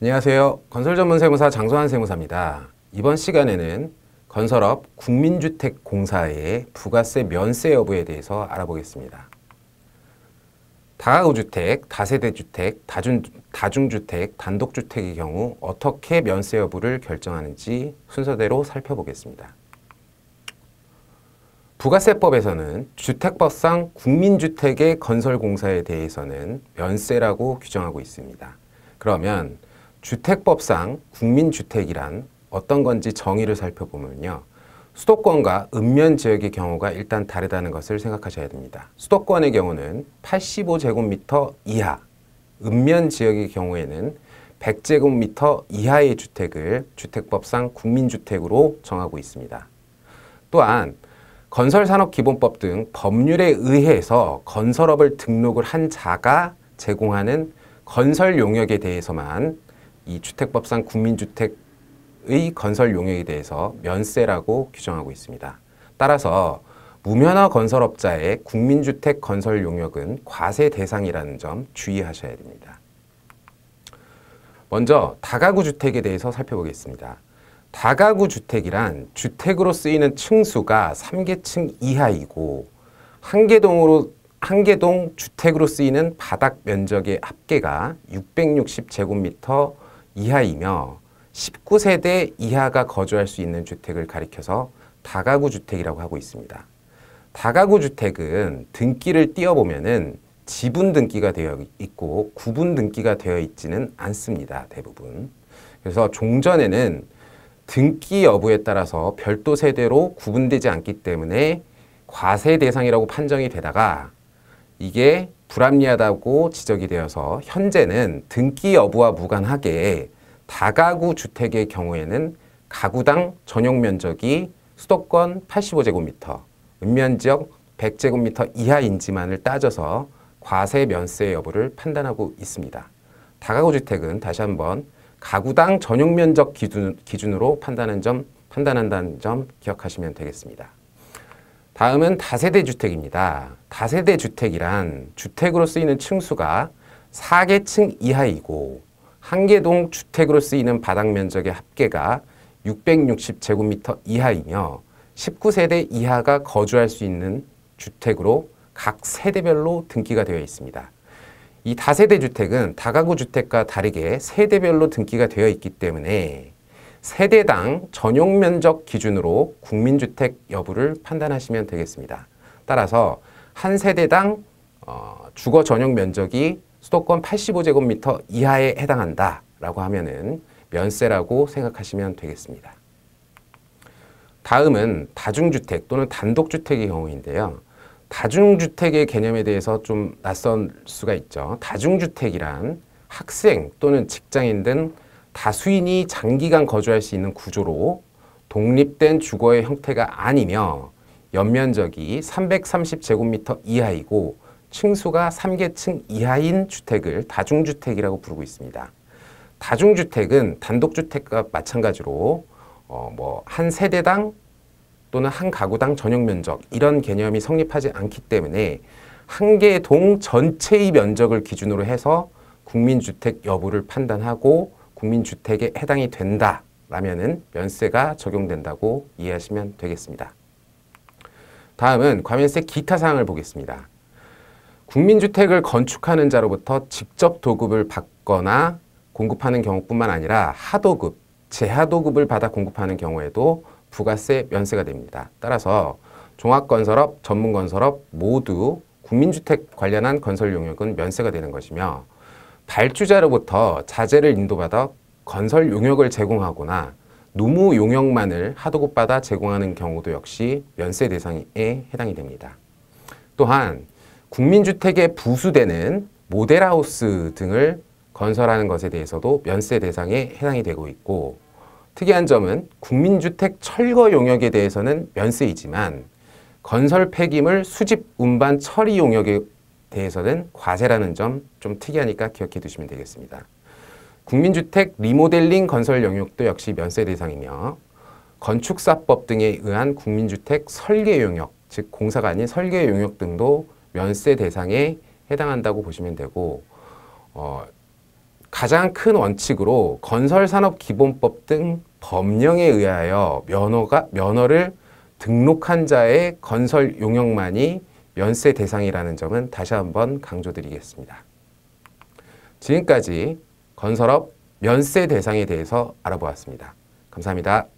안녕하세요. 건설전문세무사 장소환 세무사입니다. 이번 시간에는 건설업 국민주택공사의 부가세 면세 여부에 대해서 알아보겠습니다. 다가구주택, 다세대주택, 다중, 다중주택, 단독주택의 경우 어떻게 면세 여부를 결정하는지 순서대로 살펴보겠습니다. 부가세법에서는 주택법상 국민주택의 건설공사에 대해서는 면세라고 규정하고 있습니다. 그러면 주택법상 국민주택이란 어떤 건지 정의를 살펴보면요. 수도권과 읍면 지역의 경우가 일단 다르다는 것을 생각하셔야 됩니다. 수도권의 경우는 85제곱미터 이하, 읍면 지역의 경우에는 100제곱미터 이하의 주택을 주택법상 국민주택으로 정하고 있습니다. 또한 건설산업기본법 등 법률에 의해서 건설업을 등록을 한 자가 제공하는 건설 용역에 대해서만 이 주택법상 국민주택의 건설 용역에 대해서 면세라고 규정하고 있습니다. 따라서 무면허 건설업자의 국민주택 건설 용역은 과세 대상이라는 점 주의하셔야 됩니다. 먼저 다가구 주택에 대해서 살펴보겠습니다. 다가구 주택이란 주택으로 쓰이는 층수가 3계층 이하이고 한 개동으로 한 개동 주택으로 쓰이는 바닥 면적의 합계가 660제곱미터 이하이며 19세대 이하가 거주할 수 있는 주택을 가리켜서 다가구 주택이라고 하고 있습니다. 다가구 주택은 등기를 띄어보면 지분 등기가 되어 있고 구분 등기가 되어 있지는 않습니다. 대부분. 그래서 종전에는 등기 여부에 따라서 별도 세대로 구분되지 않기 때문에 과세 대상이라고 판정이 되다가 이게 불합리하다고 지적이 되어서 현재는 등기 여부와 무관하게 다가구 주택의 경우에는 가구당 전용 면적이 수도권 85제곱미터, 읍면 지역 100제곱미터 이하인지만을 따져서 과세 면세 여부를 판단하고 있습니다. 다가구 주택은 다시 한번 가구당 전용 면적 기준, 기준으로 판단한 점, 판단한다는 점 기억하시면 되겠습니다. 다음은 다세대 주택입니다. 다세대 주택이란 주택으로 쓰이는 층수가 4계층 이하이고 한 개동 주택으로 쓰이는 바닥 면적의 합계가 660제곱미터 이하이며 19세대 이하가 거주할 수 있는 주택으로 각 세대별로 등기가 되어 있습니다. 이 다세대 주택은 다가구 주택과 다르게 세대별로 등기가 되어 있기 때문에 세대당 전용 면적 기준으로 국민주택 여부를 판단하시면 되겠습니다. 따라서 한 세대당 어, 주거 전용 면적이 수도권 85제곱미터 이하에 해당한다 라고 하면은 면세라고 생각하시면 되겠습니다. 다음은 다중주택 또는 단독주택의 경우인데요. 다중주택의 개념에 대해서 좀 낯선 수가 있죠. 다중주택이란 학생 또는 직장인 등 다수인이 장기간 거주할 수 있는 구조로 독립된 주거의 형태가 아니며 연면적이 330제곱미터 이하이고 층수가 3계층 이하인 주택을 다중주택이라고 부르고 있습니다. 다중주택은 단독주택과 마찬가지로 어, 뭐한 세대당 또는 한 가구당 전용 면적 이런 개념이 성립하지 않기 때문에 한 개의 동 전체의 면적을 기준으로 해서 국민주택 여부를 판단하고 국민주택에 해당이 된다라면은 면세가 적용된다고 이해하시면 되겠습니다. 다음은 과면세 기타 사항을 보겠습니다. 국민주택을 건축하는 자로부터 직접 도급을 받거나 공급하는 경우뿐만 아니라 하도급, 재하도급을 받아 공급하는 경우에도 부가세 면세가 됩니다. 따라서 종합건설업, 전문건설업 모두 국민주택 관련한 건설 용역은 면세가 되는 것이며 발주자로부터 자재를 인도받아 건설 용역을 제공하거나 노무 용역만을 하도급받아 제공하는 경우도 역시 면세 대상에 해당이 됩니다. 또한 국민주택에 부수되는 모델하우스 등을 건설하는 것에 대해서도 면세 대상에 해당이 되고 있고 특이한 점은 국민주택 철거 용역에 대해서는 면세이지만 건설 폐기물 수집 운반 처리 용역에 대해서는 과세라는 점 좀 특이하니까 기억해 두시면 되겠습니다. 국민주택 리모델링 건설 영역도 역시 면세 대상이며 건축사법 등에 의한 국민주택 설계 용역, 즉 공사가 아닌 설계 용역 등도 면세 대상에 해당한다고 보시면 되고 어, 가장 큰 원칙으로 건설산업기본법 등 법령에 의하여 면허가, 면허를 등록한 자의 건설 용역만이 면세 대상이라는 점은 다시 한번 강조드리겠습니다. 지금까지 건설업 연세 대상에 대해서 알아보았습니다. 감사합니다.